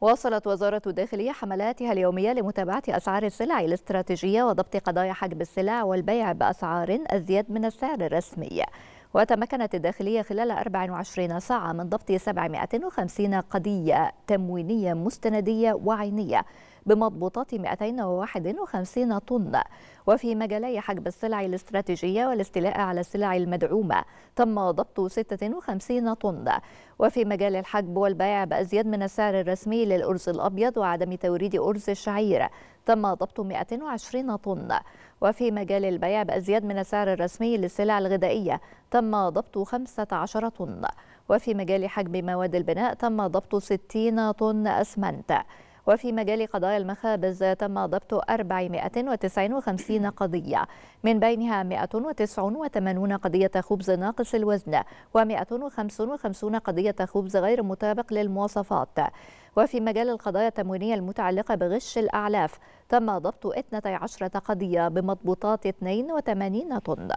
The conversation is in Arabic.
واصلت وزارة الداخلية حملاتها اليومية لمتابعة أسعار السلع الاستراتيجية وضبط قضايا حجب السلع والبيع بأسعار أزيد من السعر الرسمي وتمكنت الداخلية خلال 24 ساعة من ضبط 750 قضية تموينية مستندية وعينية بمضبوطات 251 طن وفي مجالي حجب السلع الاستراتيجية والاستيلاء على السلع المدعومة تم ضبط 56 طن وفي مجال الحجب والبيع بأزيد من السعر الرسمي للأرز الأبيض وعدم توريد أرز الشعير تم ضبط 120 طن وفي مجال البيع بأزيد من السعر الرسمي للسلع الغذائية تم ضبط 15 طن وفي مجال حجب مواد البناء تم ضبط 60 طن أسمنت وفي مجال قضايا المخابز تم ضبط 459 قضية من بينها 189 قضية خبز ناقص الوزن و155 قضية خبز غير مطابق للمواصفات وفي مجال القضايا التموينية المتعلقة بغش الأعلاف تم ضبط 12 قضية بمضبوطات 82 طن